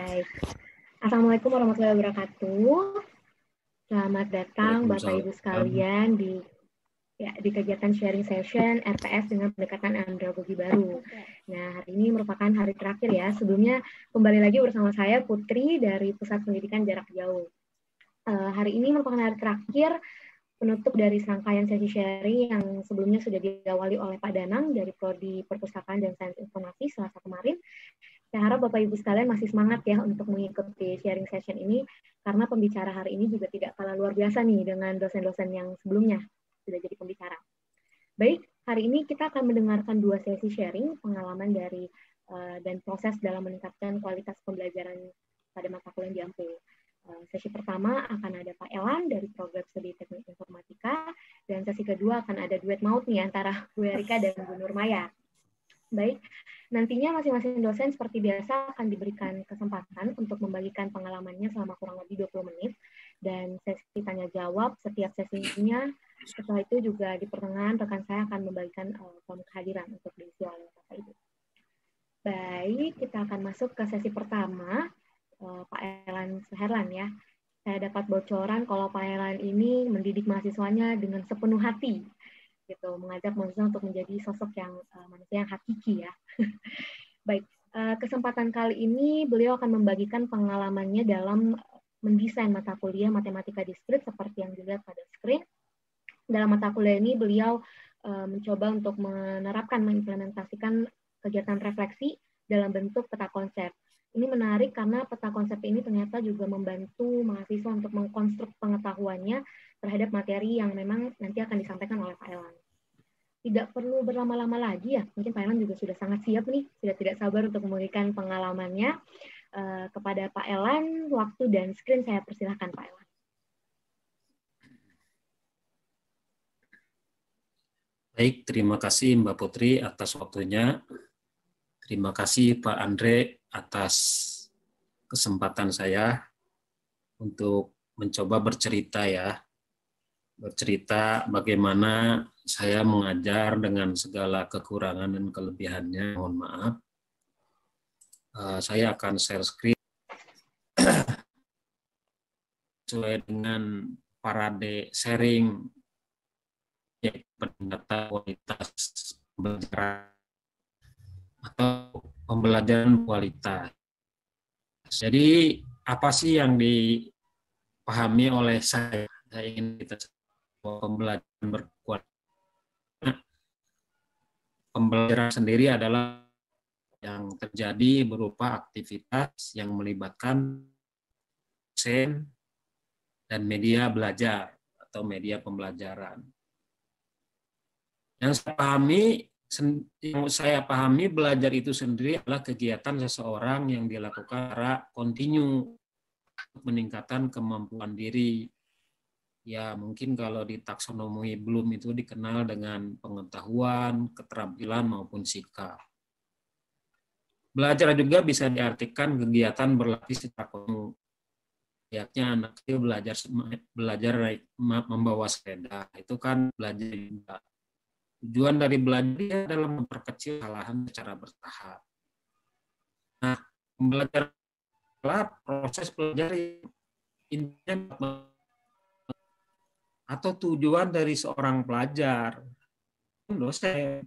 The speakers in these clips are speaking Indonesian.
Baik. Assalamualaikum warahmatullahi wabarakatuh. Selamat datang Bapak Ibu sekalian di ya di kegiatan sharing session RPS dengan pendekatan andragogi baru. Nah, hari ini merupakan hari terakhir ya. Sebelumnya kembali lagi bersama saya Putri dari Pusat Pendidikan Jarak Jauh. Uh, hari ini merupakan hari terakhir penutup dari serangkaian sesi sharing yang sebelumnya sudah diawali oleh Pak Danang dari Prodi Perpustakaan dan Sains Informasi Selasa kemarin. Saya harap Bapak Ibu sekalian masih semangat ya untuk mengikuti sharing session ini karena pembicara hari ini juga tidak kalah luar biasa nih dengan dosen-dosen yang sebelumnya sudah jadi pembicara. Baik, hari ini kita akan mendengarkan dua sesi sharing pengalaman dari eh, dan proses dalam meningkatkan kualitas pembelajaran pada mata kuliah di Ampu. Eh, sesi pertama akan ada Pak Elan dari program studi teknik informatika dan sesi kedua akan ada duet maut nih antara Bu Erika dan Bu Nurmaya. Baik, Nantinya masing-masing dosen seperti biasa akan diberikan kesempatan untuk membagikan pengalamannya selama kurang lebih 20 menit dan sesi tanya jawab setiap sesi sesinya. Setelah itu juga di pertengahan rekan saya akan membagikan uh, kehadiran untuk diisi oleh Bapak Ibu. Baik, kita akan masuk ke sesi pertama uh, Pak Elan Seherlan ya. Saya dapat bocoran kalau Pak Elan ini mendidik mahasiswanya dengan sepenuh hati gitu mengajak manusia untuk menjadi sosok yang uh, manusia yang hakiki ya baik uh, kesempatan kali ini beliau akan membagikan pengalamannya dalam mendesain mata kuliah matematika diskrit seperti yang dilihat pada screen dalam mata kuliah ini beliau uh, mencoba untuk menerapkan mengimplementasikan kegiatan refleksi dalam bentuk peta konsep ini menarik karena peta konsep ini ternyata juga membantu mahasiswa untuk mengkonstruk pengetahuannya terhadap materi yang memang nanti akan disampaikan oleh Pak elang tidak perlu berlama-lama lagi ya. Mungkin Pak Elan juga sudah sangat siap nih, sudah tidak sabar untuk memberikan pengalamannya uh, kepada Pak Elan. Waktu dan screen saya persilahkan Pak Elan. Baik, terima kasih Mbak Putri atas waktunya. Terima kasih Pak Andre atas kesempatan saya untuk mencoba bercerita ya. Bercerita bagaimana saya mengajar dengan segala kekurangan dan kelebihannya, mohon maaf. Uh, saya akan share screen sesuai dengan parade sharing ya, pendata kualitas pembelajaran atau pembelajaran kualitas. Jadi apa sih yang dipahami oleh saya? Saya ingin kita pembelajaran berkualitas pembelajaran sendiri adalah yang terjadi berupa aktivitas yang melibatkan sen dan media belajar atau media pembelajaran. Yang saya pahami, yang saya pahami belajar itu sendiri adalah kegiatan seseorang yang dilakukan secara kontinu meningkatkan kemampuan diri ya mungkin kalau di taksonomi belum itu dikenal dengan pengetahuan, keterampilan maupun sikap. Belajar juga bisa diartikan kegiatan berlatih secara penuh. Lihatnya anak itu belajar belajar membawa sepeda itu kan belajar juga. Tujuan dari belajar adalah memperkecil kesalahan secara bertahap. Nah, belajar proses belajar intinya atau tujuan dari seorang pelajar, dosen,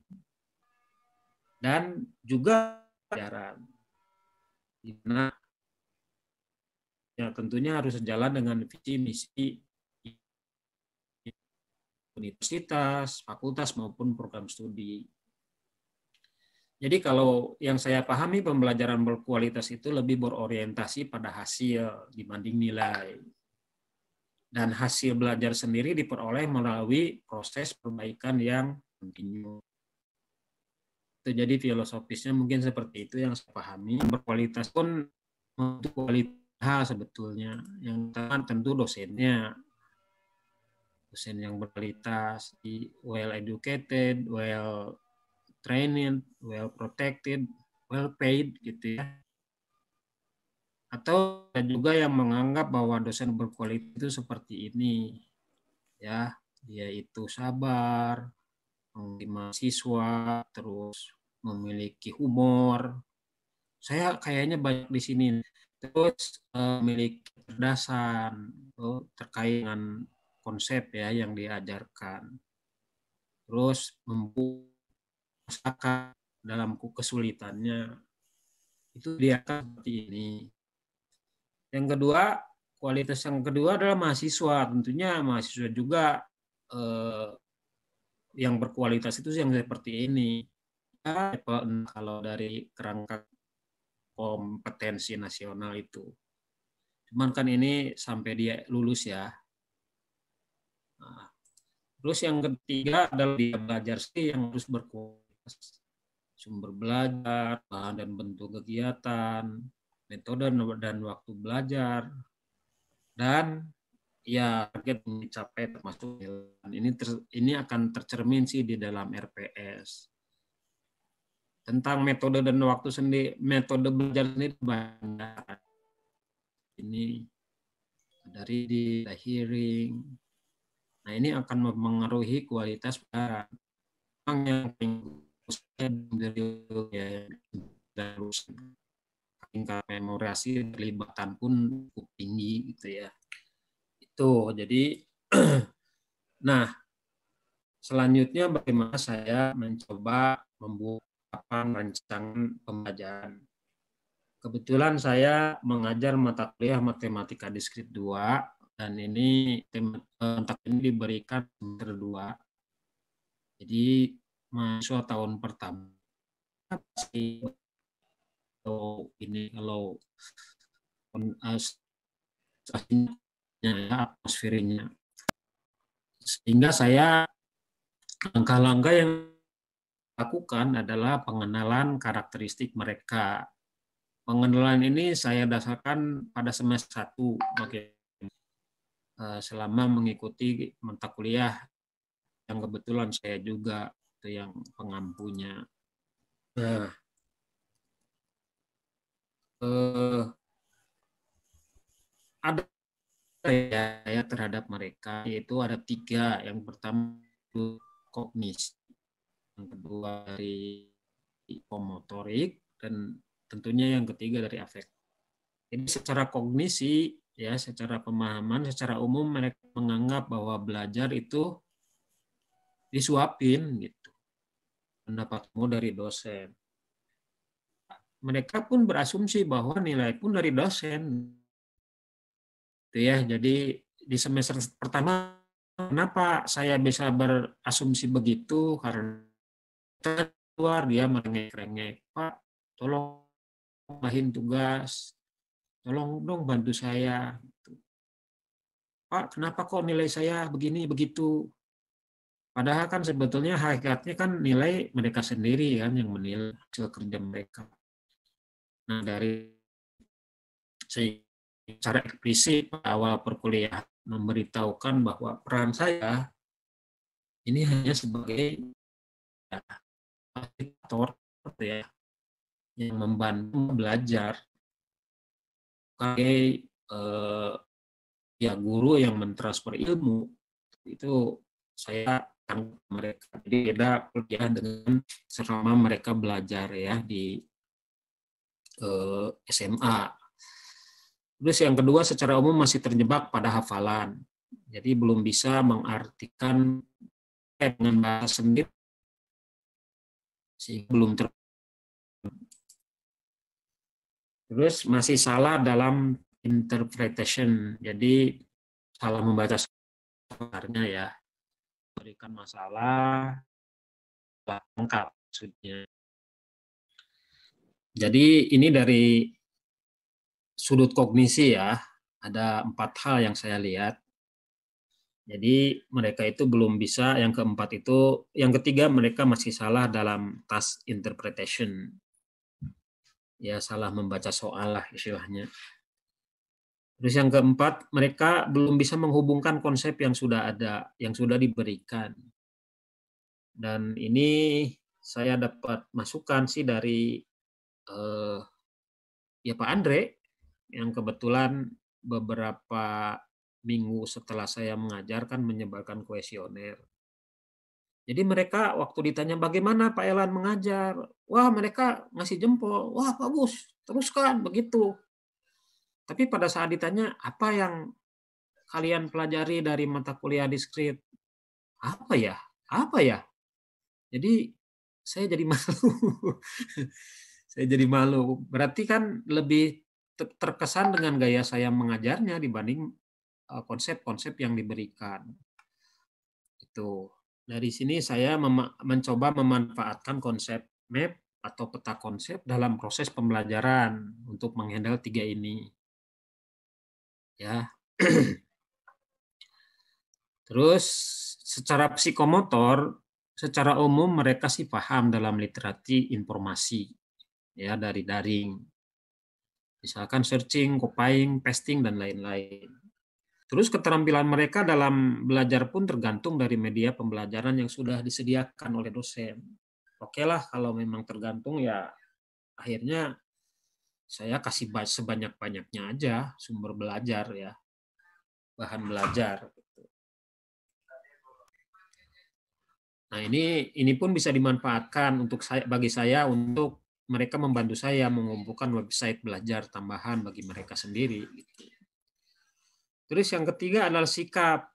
dan juga pelajaran. Nah, ya tentunya harus sejalan dengan visi misi universitas, fakultas maupun program studi. Jadi kalau yang saya pahami pembelajaran berkualitas itu lebih berorientasi pada hasil dibanding nilai dan hasil belajar sendiri diperoleh melalui proses perbaikan yang kontinu. Jadi filosofisnya mungkin seperti itu yang saya pahami. Berkualitas pun untuk kualitas sebetulnya yang kan tentu dosennya dosen yang berkualitas, well educated, well trained, well protected, well paid gitu ya atau ada juga yang menganggap bahwa dosen berkualitas itu seperti ini. Ya, yaitu sabar, menerima siswa, terus memiliki humor. Saya kayaknya banyak di sini. Terus eh, memiliki kecerdasan terkait dengan konsep ya yang diajarkan. Terus membuat dalam kesulitannya itu dia kan seperti ini. Yang kedua, kualitas yang kedua adalah mahasiswa. Tentunya mahasiswa juga eh, yang berkualitas itu yang seperti ini. Ya, nah, kalau dari kerangka kompetensi nasional itu. Cuman kan ini sampai dia lulus ya. Nah, terus yang ketiga adalah dia belajar sih yang harus berkualitas. Sumber belajar, bahan dan bentuk kegiatan, metode dan waktu belajar, dan ya target mencapai termasuk ini ter, ini akan tercermin sih di dalam RPS tentang metode dan waktu sendiri metode belajar ini banyak ini dari di hearing nah ini akan mempengaruhi kualitas barang yang dari ya tingkat memorasi terlibatan pun cukup tinggi gitu ya itu jadi nah selanjutnya bagaimana saya mencoba membuat rancangan pembelajaran kebetulan saya mengajar mata kuliah matematika diskrit 2 dan ini eh, kontak ini diberikan semester 2 jadi mahasiswa tahun pertama kalau ini kalau ya, atmosfernya sehingga saya langkah-langkah yang lakukan adalah pengenalan karakteristik mereka pengenalan ini saya dasarkan pada semester satu eh, selama mengikuti mata kuliah yang kebetulan saya juga itu yang pengampunya nah eh, ada ya, ya terhadap mereka yaitu ada tiga yang pertama itu kognisi yang kedua dari komotorik dan tentunya yang ketiga dari afek Ini secara kognisi ya secara pemahaman secara umum mereka menganggap bahwa belajar itu disuapin gitu pendapatmu dari dosen mereka pun berasumsi bahwa nilai pun dari dosen. Itu ya, jadi di semester pertama kenapa saya bisa berasumsi begitu karena keluar dia merengek-rengek, Pak, tolong tambahin tugas, tolong dong bantu saya. Gitu. Pak, kenapa kok nilai saya begini begitu? Padahal kan sebetulnya hakikatnya kan nilai mereka sendiri kan yang menilai hasil kerja mereka. Nah, dari secara eksplisit awal perkuliahan memberitahukan bahwa peran saya ini hanya sebagai aktor ya, fasilitator gitu ya, yang membantu belajar sebagai eh, ya guru yang mentransfer ilmu itu saya akan mereka jadi beda dengan selama mereka belajar ya di eh, SMA. Terus yang kedua secara umum masih terjebak pada hafalan. Jadi belum bisa mengartikan dengan bahasa sendiri sehingga belum ter Terus masih salah dalam interpretation. Jadi salah membaca sebenarnya ya. Berikan masalah lengkap maksudnya. Jadi ini dari sudut kognisi ya, ada empat hal yang saya lihat. Jadi mereka itu belum bisa, yang keempat itu, yang ketiga mereka masih salah dalam task interpretation. Ya salah membaca soal lah istilahnya. Terus yang keempat, mereka belum bisa menghubungkan konsep yang sudah ada, yang sudah diberikan. Dan ini saya dapat masukan sih dari eh, ya Pak Andre yang kebetulan beberapa minggu setelah saya mengajarkan menyebarkan kuesioner. Jadi mereka waktu ditanya bagaimana Pak Elan mengajar, wah mereka ngasih jempol, wah bagus, teruskan begitu. Tapi pada saat ditanya apa yang kalian pelajari dari mata kuliah diskrit, apa ya, apa ya? Jadi saya jadi malu saya jadi malu. Berarti kan lebih terkesan dengan gaya saya mengajarnya dibanding eh, konsep-konsep yang diberikan. Itu. Dari sini saya mem mencoba memanfaatkan konsep map atau peta konsep dalam proses pembelajaran untuk menghandle tiga ini. Ya. Terus secara psikomotor, secara umum mereka sih paham dalam literasi informasi ya dari daring. Misalkan searching, copying, pasting dan lain-lain. Terus keterampilan mereka dalam belajar pun tergantung dari media pembelajaran yang sudah disediakan oleh dosen. Oke lah kalau memang tergantung ya akhirnya saya kasih sebanyak-banyaknya aja sumber belajar ya. Bahan belajar. Gitu. Nah, ini ini pun bisa dimanfaatkan untuk saya bagi saya untuk mereka membantu saya mengumpulkan website belajar tambahan bagi mereka sendiri. Gitu. Terus yang ketiga adalah sikap.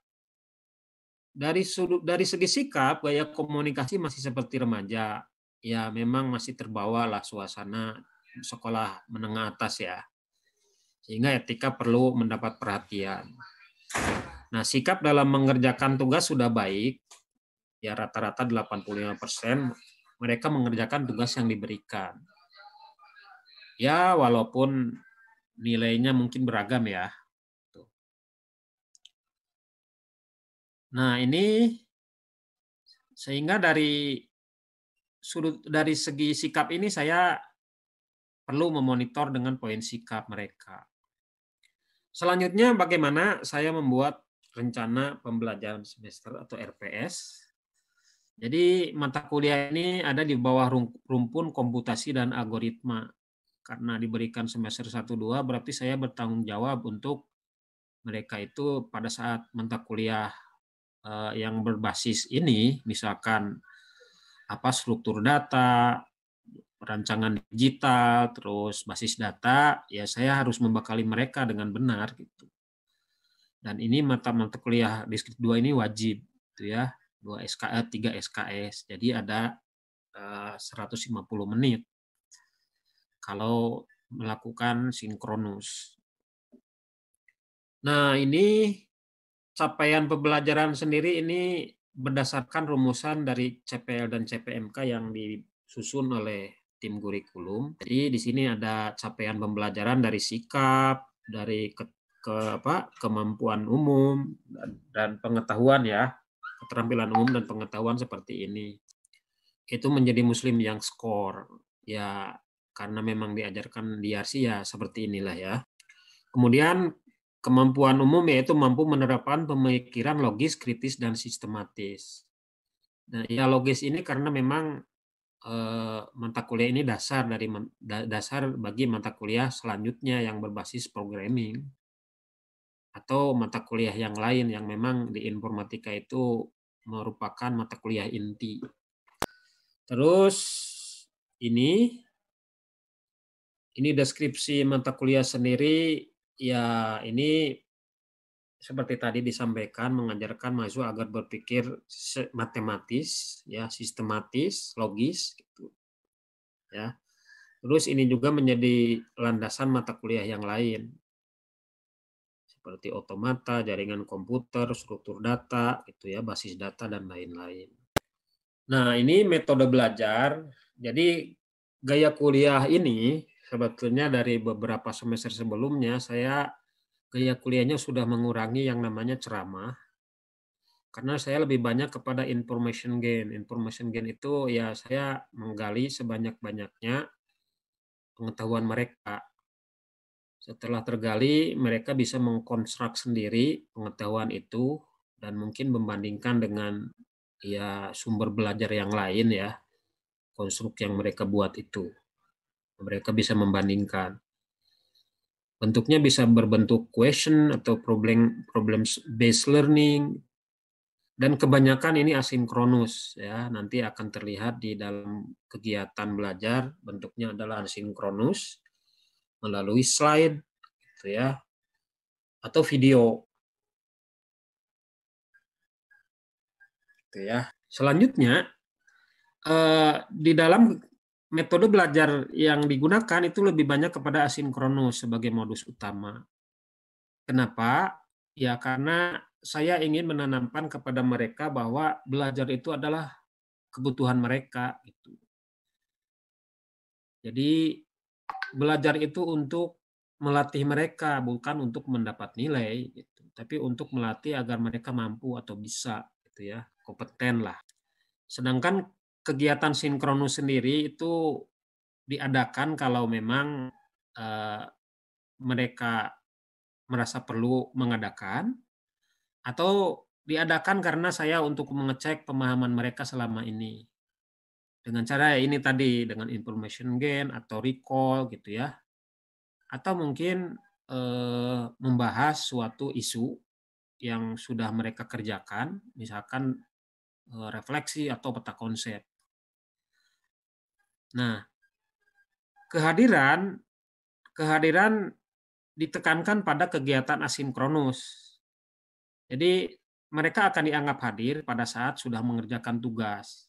Dari sudut dari segi sikap gaya komunikasi masih seperti remaja. Ya memang masih terbawa lah suasana sekolah menengah atas ya. Sehingga etika perlu mendapat perhatian. Nah, sikap dalam mengerjakan tugas sudah baik. Ya rata-rata 85% mereka mengerjakan tugas yang diberikan. Ya, walaupun nilainya mungkin beragam ya. Nah, ini sehingga dari sudut dari segi sikap ini saya perlu memonitor dengan poin sikap mereka. Selanjutnya bagaimana saya membuat rencana pembelajaran semester atau RPS jadi mata kuliah ini ada di bawah rumpun komputasi dan algoritma. Karena diberikan semester 1-2 berarti saya bertanggung jawab untuk mereka itu pada saat mata kuliah eh, yang berbasis ini misalkan apa struktur data, perancangan digital, terus basis data, ya saya harus membekali mereka dengan benar gitu. Dan ini mata mata kuliah di skrip 2 ini wajib gitu ya. 2 SKS, 3 SKS. Jadi ada 150 eh, menit kalau melakukan sinkronus. Nah, ini capaian pembelajaran sendiri ini berdasarkan rumusan dari CPL dan CPMK yang disusun oleh tim kurikulum. Jadi di sini ada capaian pembelajaran dari sikap, dari ke, ke apa? kemampuan umum dan, dan pengetahuan ya keterampilan umum dan pengetahuan seperti ini itu menjadi muslim yang skor ya karena memang diajarkan di RC ya seperti inilah ya kemudian kemampuan umum yaitu mampu menerapkan pemikiran logis kritis dan sistematis nah ya logis ini karena memang eh, mata kuliah ini dasar dari dasar bagi mata kuliah selanjutnya yang berbasis programming atau mata kuliah yang lain yang memang di informatika itu merupakan mata kuliah inti. Terus ini ini deskripsi mata kuliah sendiri ya ini seperti tadi disampaikan mengajarkan mahasiswa agar berpikir matematis ya sistematis logis gitu ya terus ini juga menjadi landasan mata kuliah yang lain seperti otomata, jaringan komputer, struktur data, itu ya, basis data dan lain-lain. Nah, ini metode belajar. Jadi gaya kuliah ini sebetulnya dari beberapa semester sebelumnya saya gaya kuliahnya sudah mengurangi yang namanya ceramah karena saya lebih banyak kepada information gain. Information gain itu ya saya menggali sebanyak-banyaknya pengetahuan mereka setelah tergali, mereka bisa mengkonstruk sendiri pengetahuan itu dan mungkin membandingkan dengan ya sumber belajar yang lain ya konstruk yang mereka buat itu. Mereka bisa membandingkan. Bentuknya bisa berbentuk question atau problem problems based learning dan kebanyakan ini asinkronus ya. Nanti akan terlihat di dalam kegiatan belajar bentuknya adalah asinkronus melalui slide gitu ya atau video gitu ya selanjutnya eh, di dalam metode belajar yang digunakan itu lebih banyak kepada asinkronus sebagai modus utama kenapa ya karena saya ingin menanamkan kepada mereka bahwa belajar itu adalah kebutuhan mereka itu Jadi belajar itu untuk melatih mereka bukan untuk mendapat nilai gitu. tapi untuk melatih agar mereka mampu atau bisa gitu ya kompeten lah sedangkan kegiatan sinkronus sendiri itu diadakan kalau memang eh, mereka merasa perlu mengadakan atau diadakan karena saya untuk mengecek pemahaman mereka selama ini dengan cara ini tadi dengan information gain atau recall gitu ya atau mungkin eh, membahas suatu isu yang sudah mereka kerjakan misalkan eh, refleksi atau peta konsep nah kehadiran kehadiran ditekankan pada kegiatan asinkronus jadi mereka akan dianggap hadir pada saat sudah mengerjakan tugas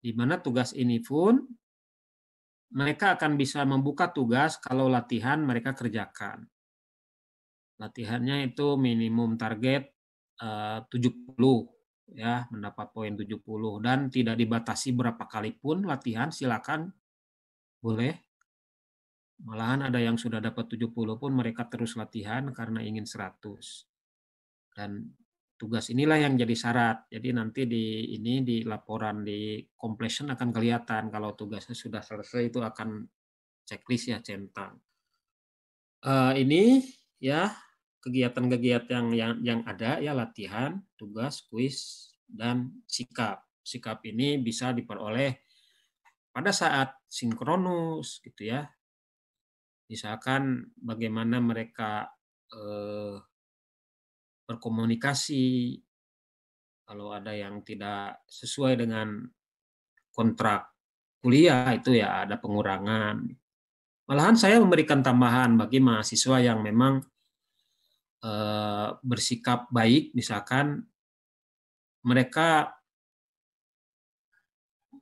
di mana tugas ini pun mereka akan bisa membuka tugas kalau latihan mereka kerjakan. Latihannya itu minimum target eh, tujuh 70 ya, mendapat poin 70 dan tidak dibatasi berapa kali pun latihan silakan boleh Malahan ada yang sudah dapat 70 pun mereka terus latihan karena ingin 100. Dan tugas inilah yang jadi syarat. Jadi nanti di ini di laporan di completion akan kelihatan kalau tugasnya sudah selesai itu akan checklist ya centang. Uh, ini ya kegiatan-kegiatan yang, yang yang ada ya latihan, tugas, kuis dan sikap. Sikap ini bisa diperoleh pada saat sinkronus gitu ya. Misalkan bagaimana mereka eh, berkomunikasi kalau ada yang tidak sesuai dengan kontrak kuliah itu ya ada pengurangan malahan saya memberikan tambahan bagi mahasiswa yang memang eh, bersikap baik misalkan mereka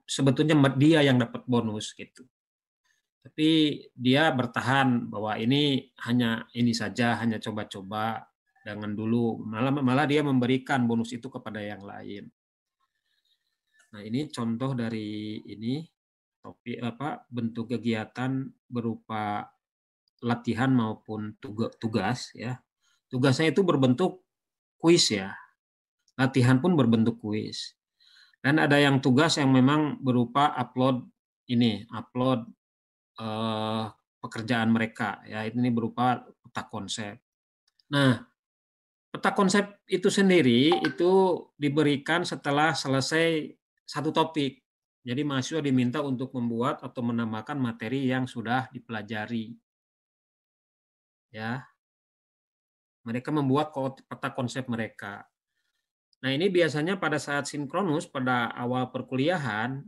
sebetulnya dia yang dapat bonus gitu. Tapi dia bertahan bahwa ini hanya ini saja, hanya coba-coba jangan dulu malah malah dia memberikan bonus itu kepada yang lain nah ini contoh dari ini topi apa bentuk kegiatan berupa latihan maupun tugas ya tugasnya itu berbentuk kuis ya latihan pun berbentuk kuis dan ada yang tugas yang memang berupa upload ini upload eh, pekerjaan mereka ya ini berupa peta konsep nah peta konsep itu sendiri itu diberikan setelah selesai satu topik. Jadi mahasiswa diminta untuk membuat atau menambahkan materi yang sudah dipelajari. Ya. Mereka membuat peta konsep mereka. Nah, ini biasanya pada saat sinkronus pada awal perkuliahan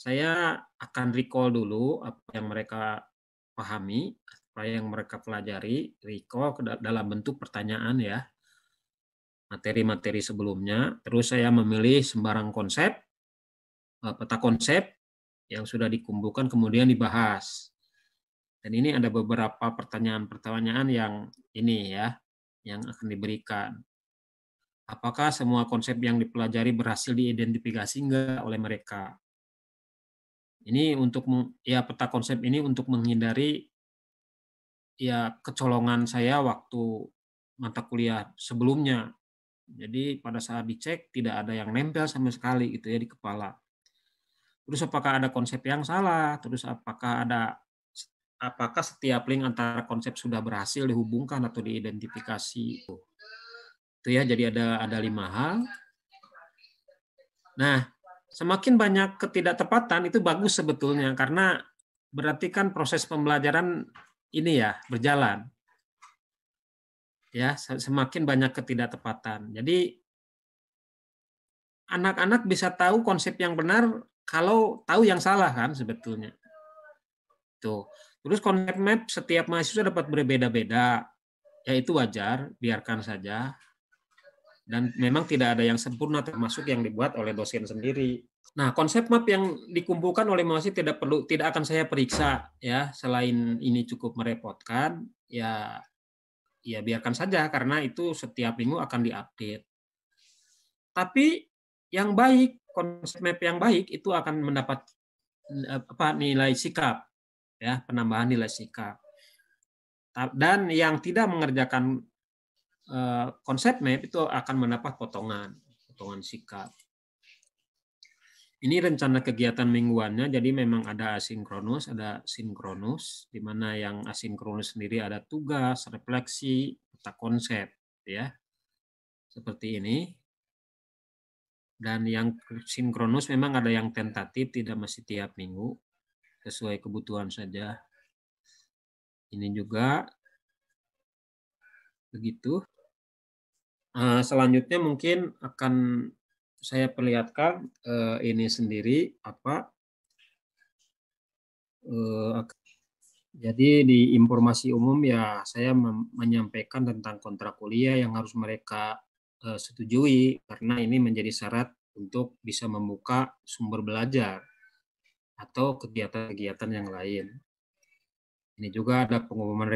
saya akan recall dulu apa yang mereka pahami, apa yang mereka pelajari, recall dalam bentuk pertanyaan ya materi-materi sebelumnya. Terus saya memilih sembarang konsep, eh, peta konsep yang sudah dikumpulkan kemudian dibahas. Dan ini ada beberapa pertanyaan-pertanyaan yang ini ya, yang akan diberikan. Apakah semua konsep yang dipelajari berhasil diidentifikasi enggak oleh mereka? Ini untuk ya peta konsep ini untuk menghindari ya kecolongan saya waktu mata kuliah sebelumnya jadi pada saat dicek tidak ada yang nempel sama sekali gitu ya di kepala. Terus apakah ada konsep yang salah? Terus apakah ada apakah setiap link antara konsep sudah berhasil dihubungkan atau diidentifikasi? Itu ya jadi ada ada lima hal. Nah, semakin banyak ketidaktepatan itu bagus sebetulnya karena berarti kan proses pembelajaran ini ya berjalan ya semakin banyak ketidaktepatan. Jadi anak-anak bisa tahu konsep yang benar kalau tahu yang salah kan sebetulnya. Tuh. Terus konsep map setiap mahasiswa dapat berbeda-beda. Ya itu wajar, biarkan saja. Dan memang tidak ada yang sempurna termasuk yang dibuat oleh dosen sendiri. Nah, konsep map yang dikumpulkan oleh mahasiswa tidak perlu tidak akan saya periksa ya, selain ini cukup merepotkan, ya ya biarkan saja karena itu setiap minggu akan diupdate. Tapi yang baik, konsep map yang baik itu akan mendapat eh, apa nilai sikap ya, penambahan nilai sikap. Dan yang tidak mengerjakan eh, konsep map itu akan mendapat potongan, potongan sikap ini rencana kegiatan mingguannya jadi memang ada asinkronus ada sinkronus di mana yang asinkronus sendiri ada tugas refleksi peta konsep ya seperti ini dan yang sinkronus memang ada yang tentatif tidak masih tiap minggu sesuai kebutuhan saja ini juga begitu eh, selanjutnya mungkin akan saya perlihatkan uh, ini sendiri apa uh, jadi di informasi umum ya saya menyampaikan tentang kontrak kuliah yang harus mereka uh, setujui karena ini menjadi syarat untuk bisa membuka sumber belajar atau kegiatan-kegiatan yang lain. Ini juga ada pengumuman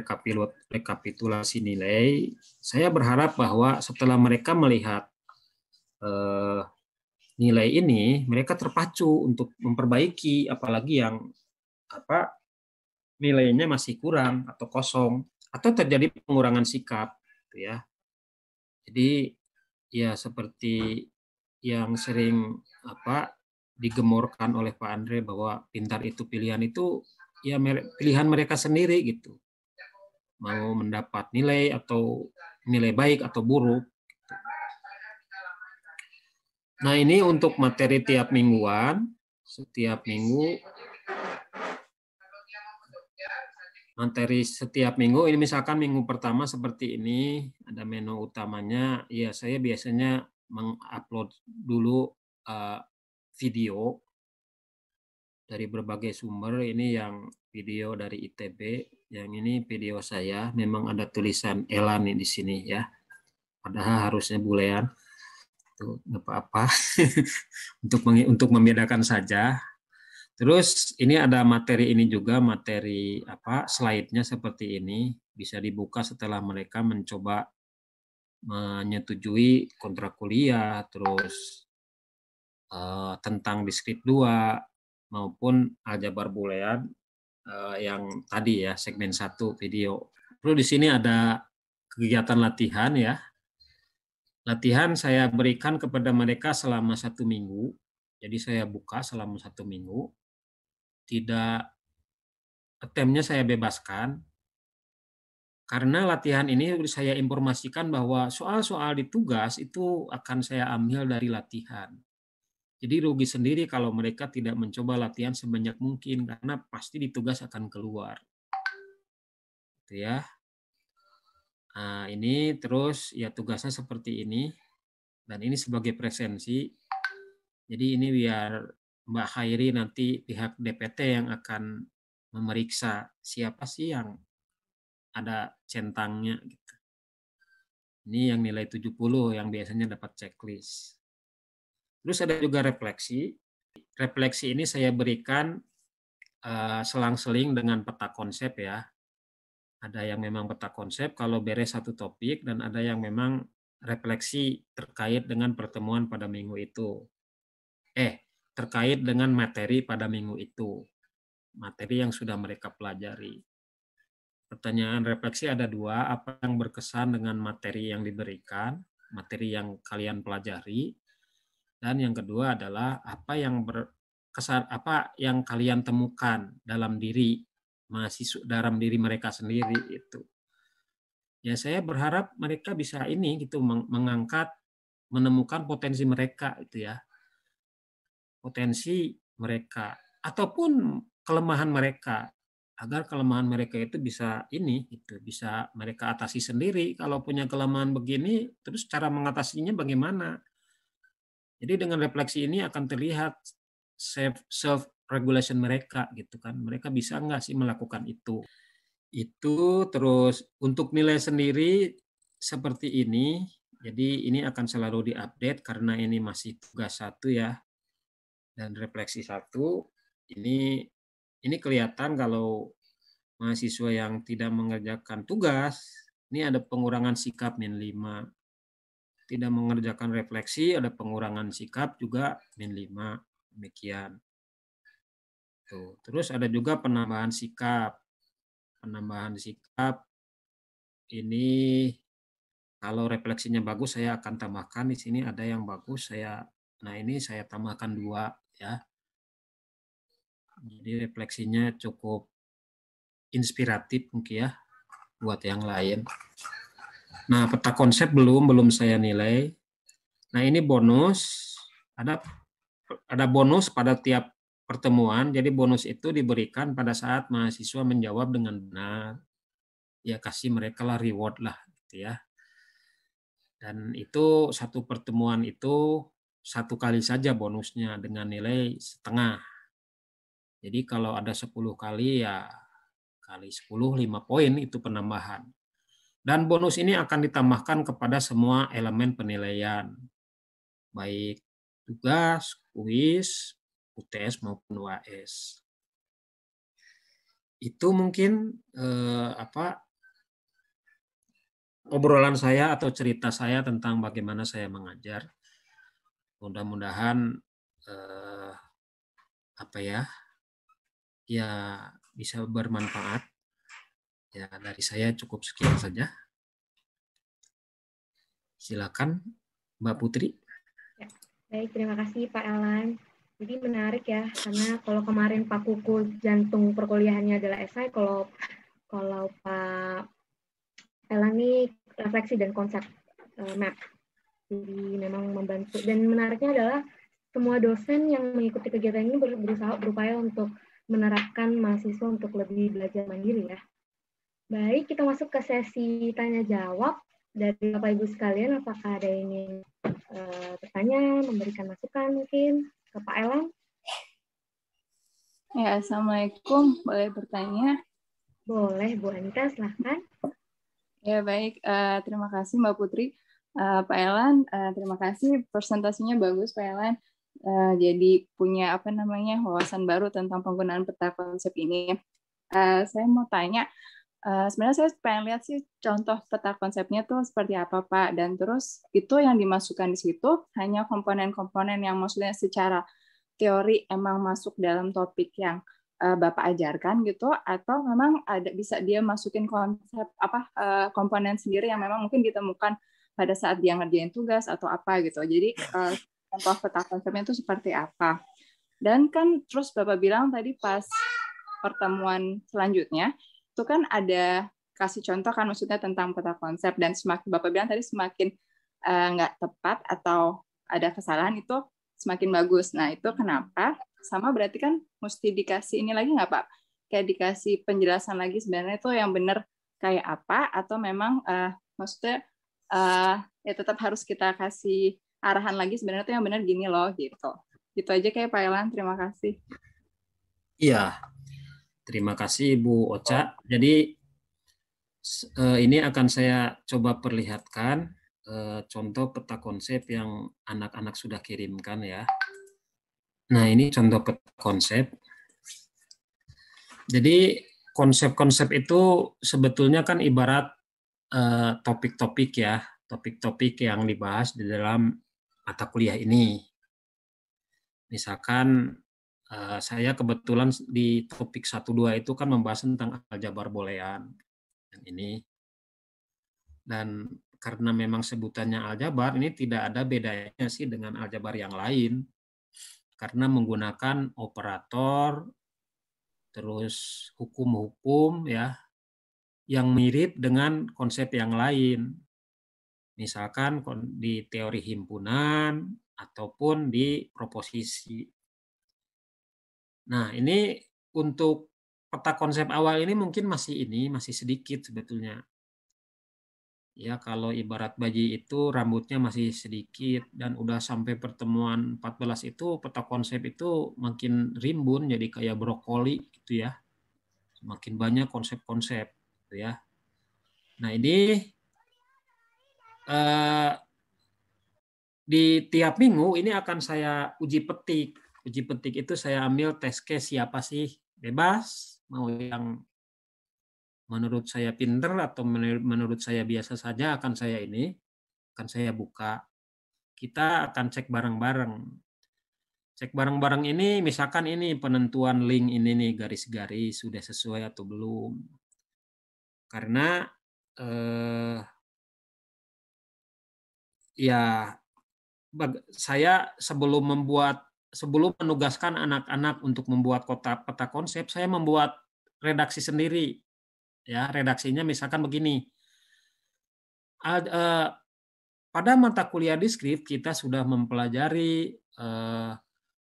rekapitulasi nilai. Saya berharap bahwa setelah mereka melihat eh, nilai ini mereka terpacu untuk memperbaiki apalagi yang apa nilainya masih kurang atau kosong atau terjadi pengurangan sikap gitu ya. Jadi ya seperti yang sering apa digemorkan oleh Pak Andre bahwa pintar itu pilihan itu ya pilihan mereka sendiri gitu mau mendapat nilai atau nilai baik atau buruk Nah, ini untuk materi tiap mingguan. Setiap minggu materi setiap minggu ini misalkan minggu pertama seperti ini ada menu utamanya ya saya biasanya mengupload dulu uh, video dari berbagai sumber ini yang video dari ITB yang ini video saya memang ada tulisan Elani di sini ya padahal harusnya bulean itu nggak apa-apa untuk untuk membedakan saja terus ini ada materi ini juga materi apa slide-nya seperti ini bisa dibuka setelah mereka mencoba menyetujui kontrak kuliah terus uh, tentang diskrit 2 maupun aljabar boolean uh, eh, yang tadi ya segmen satu video. terus di sini ada kegiatan latihan ya Latihan saya berikan kepada mereka selama satu minggu. Jadi saya buka selama satu minggu. Tidak temnya saya bebaskan. Karena latihan ini saya informasikan bahwa soal-soal di tugas itu akan saya ambil dari latihan. Jadi rugi sendiri kalau mereka tidak mencoba latihan sebanyak mungkin karena pasti di tugas akan keluar. Gitu ya. Nah, ini terus ya tugasnya seperti ini dan ini sebagai presensi. Jadi ini biar Mbak Khairi nanti pihak DPT yang akan memeriksa siapa sih yang ada centangnya gitu. Ini yang nilai 70 yang biasanya dapat checklist. Terus ada juga refleksi. Refleksi ini saya berikan eh, selang-seling dengan peta konsep ya ada yang memang peta konsep kalau beres satu topik dan ada yang memang refleksi terkait dengan pertemuan pada minggu itu. Eh, terkait dengan materi pada minggu itu. Materi yang sudah mereka pelajari. Pertanyaan refleksi ada dua, apa yang berkesan dengan materi yang diberikan, materi yang kalian pelajari, dan yang kedua adalah apa yang berkesan, apa yang kalian temukan dalam diri mahasiswa dalam diri mereka sendiri itu. Ya saya berharap mereka bisa ini gitu mengangkat menemukan potensi mereka itu ya. Potensi mereka ataupun kelemahan mereka agar kelemahan mereka itu bisa ini itu bisa mereka atasi sendiri kalau punya kelemahan begini terus cara mengatasinya bagaimana jadi dengan refleksi ini akan terlihat self self regulation mereka gitu kan. Mereka bisa nggak sih melakukan itu? Itu terus untuk nilai sendiri seperti ini. Jadi ini akan selalu diupdate karena ini masih tugas satu ya dan refleksi satu. Ini ini kelihatan kalau mahasiswa yang tidak mengerjakan tugas ini ada pengurangan sikap min 5. Tidak mengerjakan refleksi ada pengurangan sikap juga min 5. Demikian. Tuh. Gitu. Terus ada juga penambahan sikap. Penambahan sikap ini kalau refleksinya bagus saya akan tambahkan di sini ada yang bagus saya nah ini saya tambahkan dua ya. Jadi refleksinya cukup inspiratif mungkin ya buat yang lain. Nah, peta konsep belum belum saya nilai. Nah, ini bonus ada ada bonus pada tiap pertemuan. Jadi bonus itu diberikan pada saat mahasiswa menjawab dengan benar. Ya kasih mereka lah reward lah gitu ya. Dan itu satu pertemuan itu satu kali saja bonusnya dengan nilai setengah. Jadi kalau ada 10 kali ya kali 10 5 poin itu penambahan. Dan bonus ini akan ditambahkan kepada semua elemen penilaian. Baik tugas, kuis, UTS maupun UAS. Itu mungkin eh, apa obrolan saya atau cerita saya tentang bagaimana saya mengajar. Mudah-mudahan eh, apa ya ya bisa bermanfaat. Ya dari saya cukup sekian saja. Silakan Mbak Putri. Ya, baik, terima kasih Pak Alan. Jadi menarik ya, karena kalau kemarin Pak Kuku jantung perkuliahannya adalah esai, kalau kalau Pak Elani refleksi dan konsep uh, eh, map. Jadi memang membantu. Dan menariknya adalah semua dosen yang mengikuti kegiatan ini berusaha berupaya untuk menerapkan mahasiswa untuk lebih belajar mandiri ya. Baik, kita masuk ke sesi tanya jawab dari Bapak Ibu sekalian. Apakah ada yang ingin uh, bertanya, memberikan masukan mungkin? ke Pak Elan. Ya, Assalamualaikum. Boleh bertanya? Boleh, Bu Anita, silahkan. Ya, baik. Uh, terima kasih, Mbak Putri. Uh, Pak Elan, uh, eh, terima kasih. Presentasinya bagus, Pak Elan. Uh, jadi punya apa namanya wawasan baru tentang penggunaan peta konsep ini. Uh, saya mau tanya, Eh, sebenarnya saya pengen lihat sih contoh peta konsepnya tuh seperti apa Pak dan terus itu yang dimasukkan di situ hanya komponen-komponen yang maksudnya secara teori emang masuk dalam topik yang uh, Bapak ajarkan gitu atau memang ada bisa dia masukin konsep apa uh, komponen sendiri yang memang mungkin ditemukan pada saat dia ngerjain tugas atau apa gitu. Jadi uh, contoh peta konsepnya itu seperti apa. Dan kan terus Bapak bilang tadi pas pertemuan selanjutnya itu kan ada kasih contoh kan maksudnya tentang peta konsep dan semakin bapak bilang tadi semakin eh, nggak uh, tepat atau ada kesalahan itu semakin bagus. Nah itu kenapa? Sama berarti kan mesti dikasih ini lagi nggak pak? Kayak dikasih penjelasan lagi sebenarnya itu yang benar kayak apa atau memang uh, maksudnya uh, ya tetap harus kita kasih arahan lagi sebenarnya itu yang benar gini loh gitu. Gitu aja kayak Pak Elan. Terima kasih. Iya, Terima kasih Ibu Oca. Jadi eh, ini akan saya coba perlihatkan eh, contoh peta konsep yang anak-anak sudah kirimkan ya. Nah ini contoh peta konsep. Jadi konsep-konsep itu sebetulnya kan ibarat eh, topik-topik ya, topik-topik yang dibahas di dalam mata kuliah ini. Misalkan Eh, saya kebetulan di topik 1-2 itu kan membahas tentang aljabar bolean dan ini dan karena memang sebutannya aljabar ini tidak ada bedanya sih dengan aljabar yang lain karena menggunakan operator terus hukum-hukum ya yang mirip dengan konsep yang lain misalkan di teori himpunan ataupun di proposisi Nah, ini untuk peta konsep awal ini mungkin masih ini masih sedikit sebetulnya. Ya, kalau ibarat baji itu rambutnya masih sedikit dan udah sampai pertemuan 14 itu peta konsep itu makin rimbun jadi kayak brokoli gitu ya. Makin banyak konsep-konsep gitu ya. Nah, ini eh, di tiap minggu ini akan saya uji petik uji petik itu saya ambil tes case siapa sih bebas, mau yang menurut saya pinter atau menurut saya biasa saja akan saya ini, akan saya buka. Kita akan cek bareng-bareng. Cek bareng-bareng ini misalkan ini penentuan link ini nih garis-garis sudah sesuai atau belum. Karena eh, ya saya sebelum membuat sebelum menugaskan anak-anak untuk membuat kota peta konsep, saya membuat redaksi sendiri. Ya, redaksinya misalkan begini. Eh, pada mata kuliah deskrip kita sudah mempelajari eh,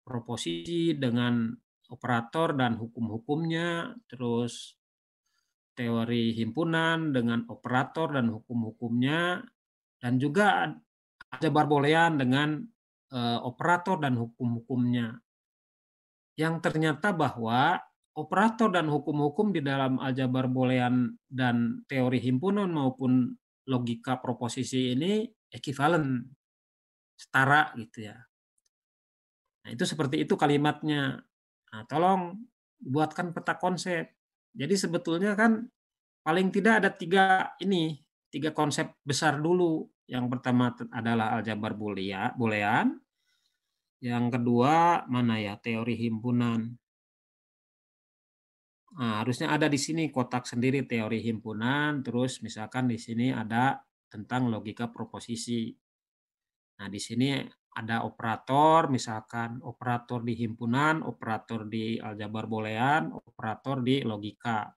proposisi dengan operator dan hukum-hukumnya, terus teori himpunan dengan operator dan hukum-hukumnya, dan juga ada barbolean dengan Eh, operator dan hukum-hukumnya. Yang ternyata bahwa operator dan hukum-hukum di dalam aljabar boolean dan teori himpunan maupun logika proposisi ini ekivalen, setara gitu ya. Nah, itu seperti itu kalimatnya. Nah, tolong buatkan peta konsep. Jadi sebetulnya kan paling tidak ada tiga ini tiga konsep besar dulu. Yang pertama adalah aljabar boolean, yang kedua mana ya teori himpunan. Nah, harusnya ada di sini kotak sendiri teori himpunan, terus misalkan di sini ada tentang logika proposisi. Nah, di sini ada operator, misalkan operator di himpunan, operator di aljabar boolean, operator di logika.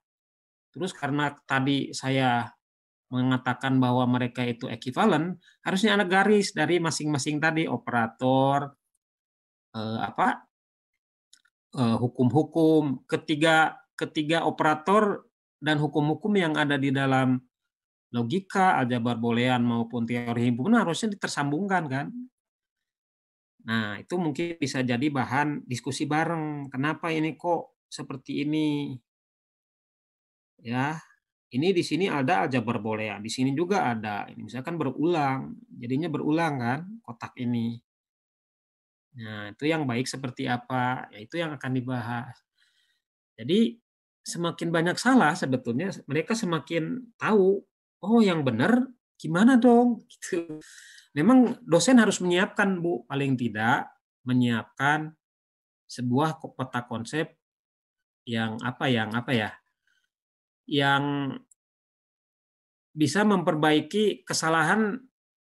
Terus karena tadi saya mengatakan bahwa mereka itu ekivalen, harusnya ada garis dari masing-masing tadi operator eh, apa eh, hukum-hukum eh, ketiga ketiga operator dan hukum-hukum yang ada di dalam logika aljabar boolean maupun teori himpunan harusnya ditersambungkan kan Nah, itu mungkin bisa jadi bahan diskusi bareng. Kenapa ini kok seperti ini? Ya, ini di sini ada aja berboleh, di sini juga ada. Ini misalkan berulang, jadinya berulang kan kotak ini. Nah, itu yang baik seperti apa? Ya, itu yang akan dibahas. Jadi semakin banyak salah sebetulnya mereka semakin tahu, oh yang benar gimana dong? Gitu. Memang dosen harus menyiapkan Bu paling tidak menyiapkan sebuah peta konsep yang apa yang apa ya yang bisa memperbaiki kesalahan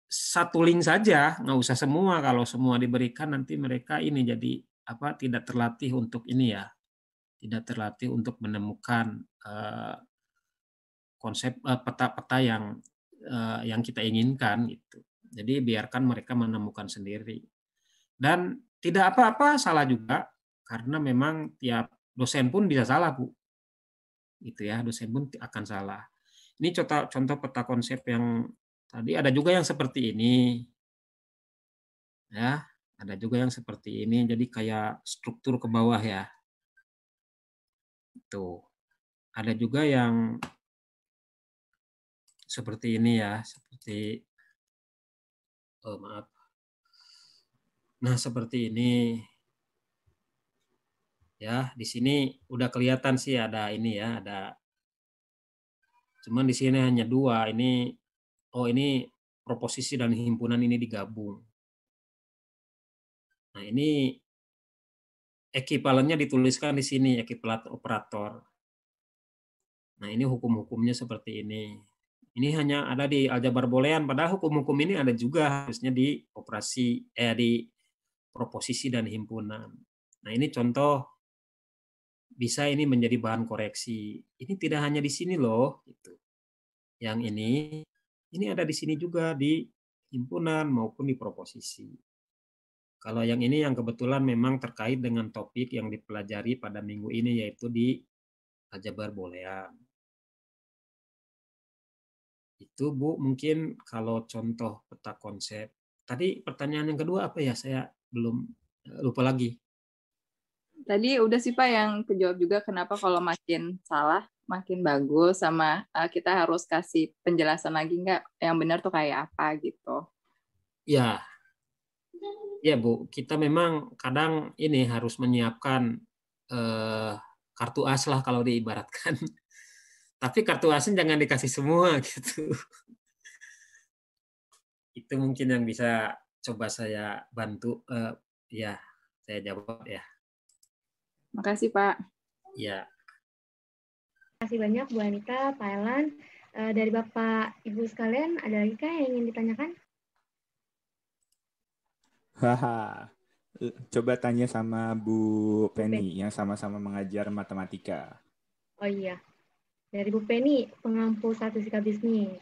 satu link saja, nggak usah semua. Kalau semua diberikan nanti mereka ini jadi apa tidak terlatih untuk ini ya, tidak terlatih untuk menemukan uh, konsep peta eh, peta-peta yang uh, yang kita inginkan itu Jadi biarkan mereka menemukan sendiri. Dan tidak apa-apa salah juga karena memang tiap dosen pun bisa salah bu gitu ya dosen pun akan salah ini contoh contoh peta konsep yang tadi ada juga yang seperti ini ya ada juga yang seperti ini jadi kayak struktur ke bawah ya Tuh ada juga yang seperti ini ya seperti oh, maaf nah seperti ini ya di sini udah kelihatan sih ada ini ya ada cuman di sini hanya dua ini oh ini proposisi dan himpunan ini digabung nah ini ekipalannya dituliskan di sini ekipalat operator nah ini hukum-hukumnya seperti ini ini hanya ada di aljabar boolean padahal hukum-hukum ini ada juga harusnya di operasi eh di proposisi dan himpunan nah ini contoh bisa ini menjadi bahan koreksi. Ini tidak hanya di sini loh, gitu. Yang ini, ini ada di sini juga di himpunan maupun di proposisi. Kalau yang ini yang kebetulan memang terkait dengan topik yang dipelajari pada minggu ini yaitu di aljabar boolean. Itu Bu mungkin kalau contoh peta konsep. Tadi pertanyaan yang kedua apa ya? Saya belum eh, lupa lagi tadi udah sih Pak yang kejawab juga kenapa kalau makin salah makin bagus sama uh, kita harus kasih penjelasan lagi nggak yang benar tuh kayak apa gitu. Ya. Ya, Bu. Kita memang kadang ini harus menyiapkan uh, kartu as lah kalau diibaratkan. Tapi kartu asnya jangan dikasih semua gitu. Itu mungkin yang bisa coba saya bantu uh, ya, saya jawab ya. Makasih, Pak. Ya. Terima kasih banyak, Bu Anita, Pak Elan. Eh, dari Bapak, Ibu sekalian, ada lagi kah yang ingin ditanyakan? Haha, eh, coba tanya sama Bu Penny yang sama-sama mengajar matematika. Oh iya, dari Bu Penny, pengampu statistika bisnis.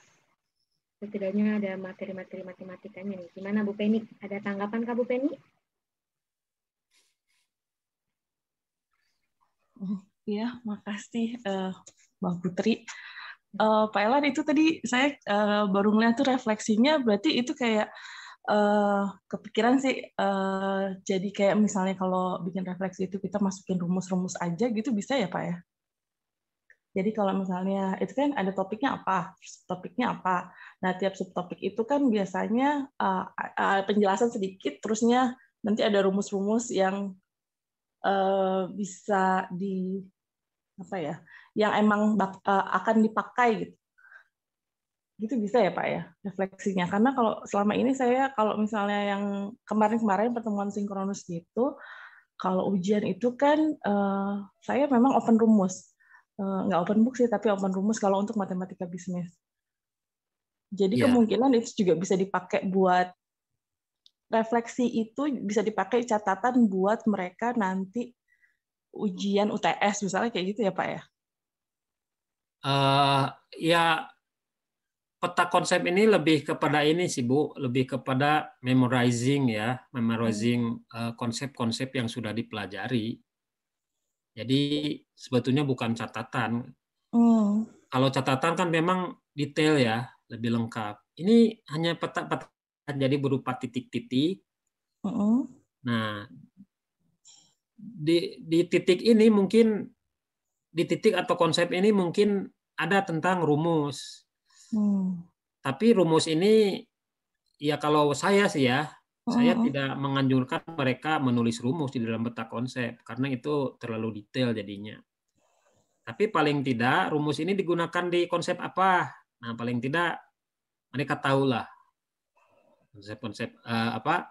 Setidaknya ada materi-materi matematikanya nih. Gimana Bu Penny? Ada tanggapan Kak Bu Penny? Iya, makasih uh, Mbak Putri. Uh, Pak Elan itu tadi saya uh, baru melihat tuh refleksinya, berarti itu kayak uh, kepikiran sih uh, jadi kayak misalnya kalau bikin refleksi itu kita masukin rumus-rumus aja gitu bisa ya Pak ya? Jadi kalau misalnya itu kan ada topiknya apa, topiknya apa. Nah tiap subtopik itu kan biasanya uh, uh, penjelasan sedikit, terusnya nanti ada rumus-rumus yang Eh, bisa di apa ya yang emang bak, uh, akan dipakai gitu gitu bisa ya pak ya refleksinya karena kalau selama ini saya kalau misalnya yang kemarin-kemarin pertemuan sinkronus gitu kalau ujian itu kan uh, saya memang open rumus uh, nggak open book sih tapi open rumus kalau untuk matematika bisnis jadi yeah. kemungkinan itu juga bisa dipakai buat refleksi itu bisa dipakai catatan buat mereka nanti ujian UTS misalnya kayak gitu ya Pak ya? Uh, ya peta konsep ini lebih kepada ini sih Bu, lebih kepada memorizing ya, memorizing eh, konsep-konsep yang sudah dipelajari. Jadi sebetulnya bukan catatan. Hmm. Kalau catatan kan memang detail ya, lebih lengkap. Ini hanya peta-peta Kan jadi berupa titik-titik. Uh -uh. Nah, di di titik ini mungkin di titik atau konsep ini mungkin ada tentang rumus. Hmm. Tapi rumus ini ya kalau saya sih ya, saya tidak menganjurkan mereka menulis rumus di dalam peta konsep karena itu terlalu detail jadinya. Tapi paling tidak rumus ini digunakan di konsep apa? Nah, paling tidak mereka tahulah konsep-konsep uh, apa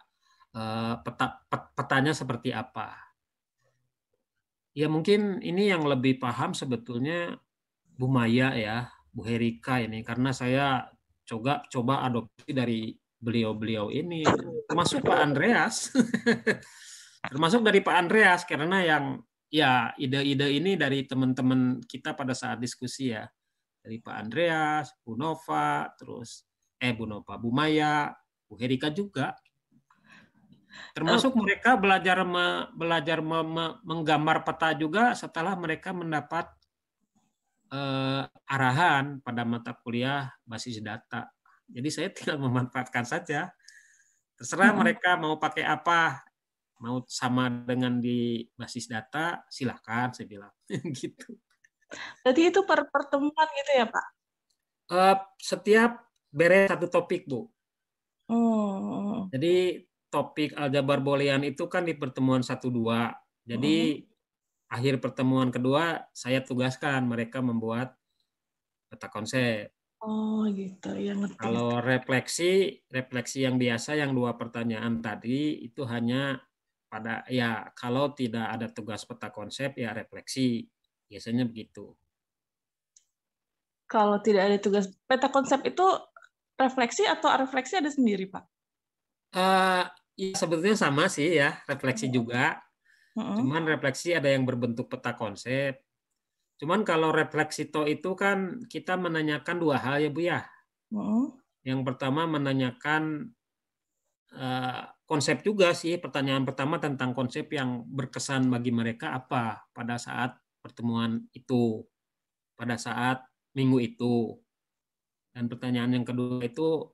uh, peta, pet, petanya seperti apa. Ya mungkin ini yang lebih paham sebetulnya Bu Maya ya, Bu Herika ini karena saya coba coba adopsi dari beliau-beliau ini termasuk Pak Andreas. termasuk dari Pak Andreas karena yang ya ide-ide ini dari teman-teman kita pada saat diskusi ya dari Pak Andreas, Bu Nova, terus eh Bu Nova, Bu Maya, Bu juga. Termasuk oh. mereka belajar me, belajar me, me, menggambar peta juga setelah mereka mendapat uh, arahan pada mata kuliah basis data. Jadi saya tinggal memanfaatkan saja. Terserah hmm. mereka mau pakai apa, mau sama dengan di basis data, silahkan saya bilang gitu. Jadi itu per pertemuan gitu ya Pak? Uh, setiap beres satu topik bu. Jadi topik aljabar boolean itu kan di pertemuan satu dua, Jadi hmm. akhir pertemuan kedua saya tugaskan mereka membuat peta konsep. Oh, gitu. Ya ngerti. Kalau refleksi, refleksi yang biasa yang dua pertanyaan tadi itu hanya pada ya kalau tidak ada tugas peta konsep ya refleksi. Biasanya begitu. Kalau tidak ada tugas peta konsep itu refleksi atau refleksi ada sendiri pak? Uh, ya sebetulnya sama sih ya refleksi hmm. juga. Hmm. Cuman refleksi ada yang berbentuk peta konsep. Cuman kalau to itu kan kita menanyakan dua hal ya bu ya. Hmm. Yang pertama menanyakan uh, konsep juga sih. Pertanyaan pertama tentang konsep yang berkesan bagi mereka apa pada saat pertemuan itu, pada saat minggu itu. Dan pertanyaan yang kedua itu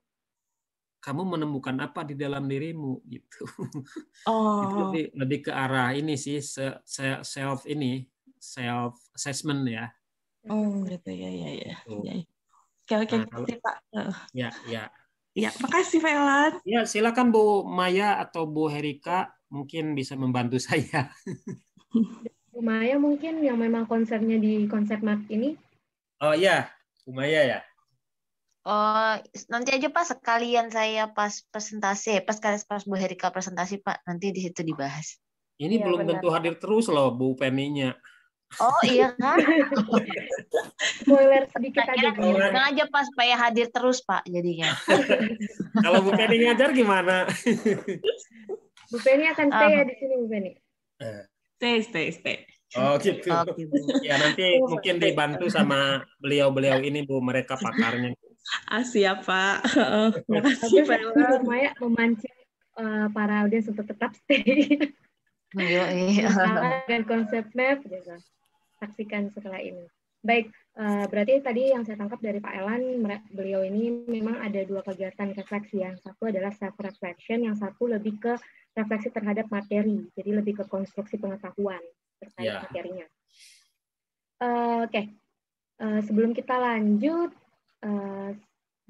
kamu menemukan apa di dalam dirimu gitu. Oh. itu lebih, lebih ke arah ini sih self ini self assessment ya. Oh gitu ya ya ya. Oh. Oke oke nah, Pak. Eh. Ya ya. Ya makasih Velan. Ya silakan Bu Maya atau Bu Herika mungkin bisa membantu saya. Bu Maya mungkin yang memang konsepnya di konsep mat ini. Oh ya Bu Maya ya. Oh, nanti aja Pak sekalian saya pas presentasi, pas kalian pas Bu Herika presentasi Pak, nanti di situ dibahas. Ini iya, belum benar. tentu hadir terus loh Bu Peminya. Oh iya kan? Boleh sedikit aja. Nah, aja pas supaya hadir terus Pak jadinya. Kalau Bu Penny ngajar gimana? Bu Penny akan stay ya ah. di sini Bu Penny. Eh. Stay, stay, stay. Oh gitu. Okay, ya nanti oh, mungkin dibantu sama beliau-beliau ini Bu mereka pakarnya. Asyik ah, siap, Pak. Makasih, Pak. Lumayan memancing uh, para audiens untuk tetap stay. Oh, iya, iya. dengan konsep map, juga. saksikan setelah ini. Baik, uh, berarti tadi yang saya tangkap dari Pak Elan, beliau ini memang ada dua kegiatan refleksi. Yang satu adalah self-reflection, yang satu lebih ke refleksi terhadap materi, jadi lebih ke konstruksi pengetahuan terkait yeah. materinya. Uh, Oke, okay. uh, sebelum kita lanjut, Eh,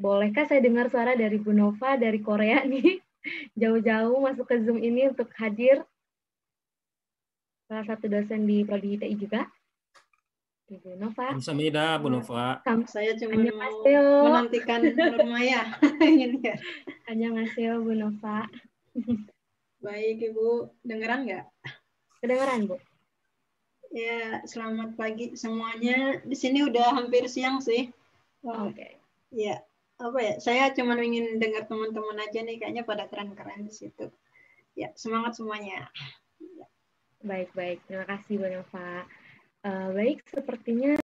bolehkah saya dengar suara dari Bu Nova dari Korea nih? Jauh-jauh masuk ke Zoom ini untuk hadir. Salah satu dosen di Prodi ITI juga. Bu Nova. Samida, Bu nah, Nova. saya cuma Annyeonghaseyo. menantikan Nurmaya. Ingin ngasih Bu Nova. Baik, Ibu. Dengeran nggak? Kedengeran, Bu. Ya, selamat pagi semuanya. Di sini udah hampir siang sih. Wow. Oke. Okay. Ya, apa ya? Saya cuma ingin dengar teman-teman aja nih, kayaknya pada keren-keren di situ. Ya, semangat semuanya. Baik-baik, terima kasih Bu Nova. Uh, baik, sepertinya